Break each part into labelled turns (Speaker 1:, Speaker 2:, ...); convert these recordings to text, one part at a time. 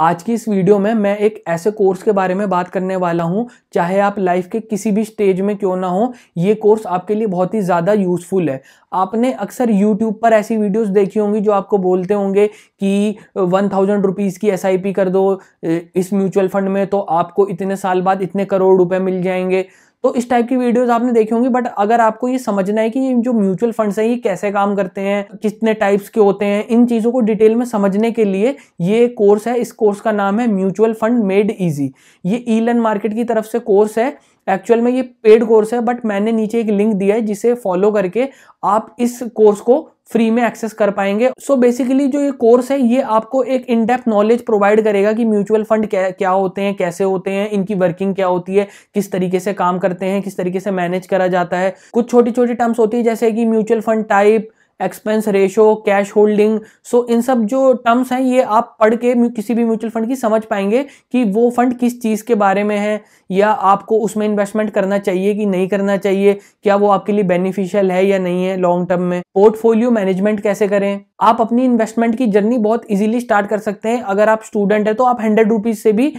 Speaker 1: आज की इस वीडियो में मैं एक ऐसे कोर्स के बारे में बात करने वाला हूं चाहे आप लाइफ के किसी भी स्टेज में क्यों ना हो ये कोर्स आपके लिए बहुत ही ज़्यादा यूज़फुल है आपने अक्सर यूट्यूब पर ऐसी वीडियोस देखी होंगी जो आपको बोलते होंगे कि वन थाउजेंड रुपीज़ की एस कर दो इस म्यूचुअल फंड में तो आपको इतने साल बाद इतने करोड़ रुपये मिल जाएंगे तो इस टाइप की वीडियोस आपने देखी होंगी बट अगर आपको ये समझना है कि ये जो म्यूचुअल फंड्स हैं ये कैसे काम करते हैं कितने टाइप्स के होते हैं इन चीज़ों को डिटेल में समझने के लिए ये कोर्स है इस कोर्स का नाम है म्यूचुअल फंड मेड इजी ये ईलन मार्केट की तरफ से कोर्स है एक्चुअल में ये पेड कोर्स है बट मैंने नीचे एक लिंक दिया है जिसे फॉलो करके आप इस कोर्स को फ्री में एक्सेस कर पाएंगे सो so बेसिकली जो ये कोर्स है ये आपको एक इनडेप्थ नॉलेज प्रोवाइड करेगा कि म्यूचुअल फंड क्या क्या होते हैं कैसे होते हैं इनकी वर्किंग क्या होती है किस तरीके से काम करते हैं किस तरीके से मैनेज करा जाता है कुछ छोटी छोटी टर्म्स होती है जैसे कि mutual fund type expense ratio cash holding so इन सब जो टर्म्स हैं ये आप पढ़ के किसी भी म्यूचुअल फंड की समझ पाएंगे कि वो फंड किस चीज़ के बारे में है या आपको उसमें इन्वेस्टमेंट करना चाहिए कि नहीं करना चाहिए क्या वो आपके लिए बेनिफिशियल है या नहीं है लॉन्ग टर्म में पोर्टफोलियो मैनेजमेंट कैसे करें आप अपनी इन्वेस्टमेंट की जर्नी बहुत इजीली स्टार्ट कर सकते हैं अगर आप स्टूडेंट हैं तो आप हंड्रेड रुपीज़ से भी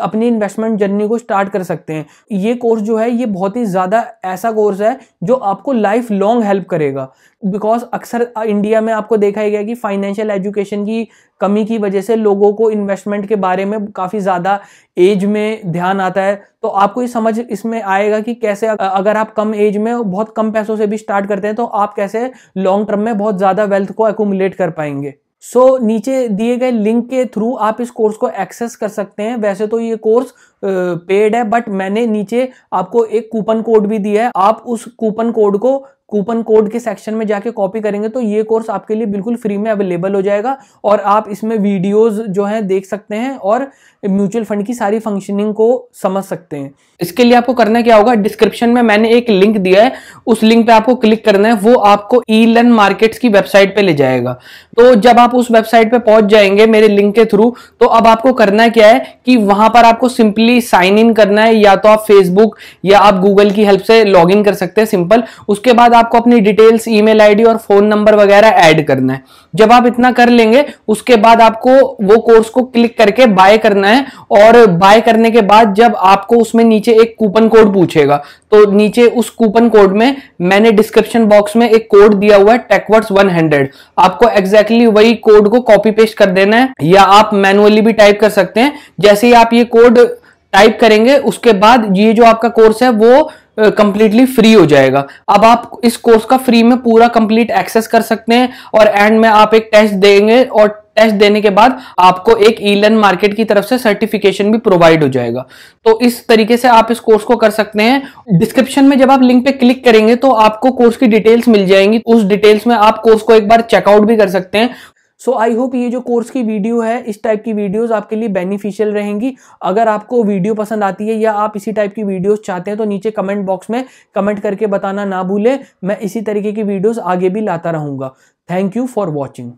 Speaker 1: अपनी इन्वेस्टमेंट जर्नी को स्टार्ट कर सकते हैं ये कोर्स जो है ये बहुत ही ज़्यादा ऐसा कोर्स है जो आपको लाइफ लॉन्ग हेल्प करेगा बिकॉज अक्सर इंडिया में आपको देखा ही गया कि फाइनेंशियल एजुकेशन की कमी की वजह से लोगों को इन्वेस्टमेंट के बारे में काफ़ी ज़्यादा एज में ध्यान आता है तो आपको ये समझ इसमें आएगा कि कैसे अगर आप कम एज में बहुत कम पैसों से भी स्टार्ट करते हैं तो आप कैसे लॉन्ग टर्म में बहुत ज़्यादा वेल्थ को एकुमुलेट कर पाएंगे सो so, नीचे दिए गए लिंक के थ्रू आप इस कोर्स को एक्सेस कर सकते हैं वैसे तो ये कोर्स पेड है बट मैंने नीचे आपको एक कूपन कोड भी दिया है आप उस कूपन कोड को कूपन कोड के सेक्शन में जाके कॉपी करेंगे तो ये कोर्स आपके लिए बिल्कुल फ्री में अवेलेबल हो जाएगा और आप इसमें वीडियोस जो हैं देख सकते हैं और म्यूचुअल फंड की सारी फंक्शनिंग को समझ सकते हैं इसके लिए आपको करना क्या होगा डिस्क्रिप्शन में मैंने एक लिंक दिया है उस लिंक पे आपको क्लिक करना है वो आपको ई लर्न मार्केट्स की वेबसाइट पे ले जाएगा तो जब आप उस वेबसाइट पे पहुंच जाएंगे मेरे लिंक के थ्रू तो अब आपको करना क्या है कि वहां पर आपको सिंपली सिंपली साइन इन करना है या तो आप फेसबुक या आप गूगल की हेल्प से लॉग इन कर सकते हैं सिंपल उसके बाद आपको अपनी डिटेल्स ईमेल आईडी और फोन नंबर वगैरह ऐड करना है जब आप इतना कर लेंगे उसके बाद आपको वो कोर्स को क्लिक करके बाय करना है और बाय करने के बाद जब आपको उसमें नीचे एक कूपन कोड पूछेगा तो नीचे उस कूपन कोड में मैंने डिस्क्रिप्शन बॉक्स में एक कोड दिया हुआ है टेकवर्ड्स 100 आपको एग्जैक्टली exactly वही कोड को कॉपी पेस्ट कर देना है या आप मैनुअली भी टाइप कर सकते हैं जैसे ही आप ये कोड टाइप करेंगे उसके बाद ये जो आपका कोर्स है वो कंप्लीटली फ्री हो जाएगा अब आप इस कोर्स का फ्री में पूरा कंप्लीट एक्सेस कर सकते हैं और एंड में आप एक टेस्ट देंगे और टेस्ट देने के बाद आपको एक ई लर्न मार्केट की तरफ से सर्टिफिकेशन भी प्रोवाइड हो जाएगा तो इस तरीके से आप इस कोर्स को कर सकते हैं डिस्क्रिप्शन में जब आप लिंक पे क्लिक करेंगे तो आपको कोर्स की डिटेल्स मिल जाएंगी उस डिटेल्स में आप कोर्स को एक बार चेकआउट भी कर सकते हैं सो आई होप ये जो कोर्स की वीडियो है इस टाइप की वीडियोस आपके लिए बेनिफिशियल रहेंगी अगर आपको वीडियो पसंद आती है या आप इसी टाइप की वीडियोस चाहते हैं तो नीचे कमेंट बॉक्स में कमेंट करके बताना ना भूलें मैं इसी तरीके की वीडियोस आगे भी लाता रहूँगा थैंक यू फॉर वॉचिंग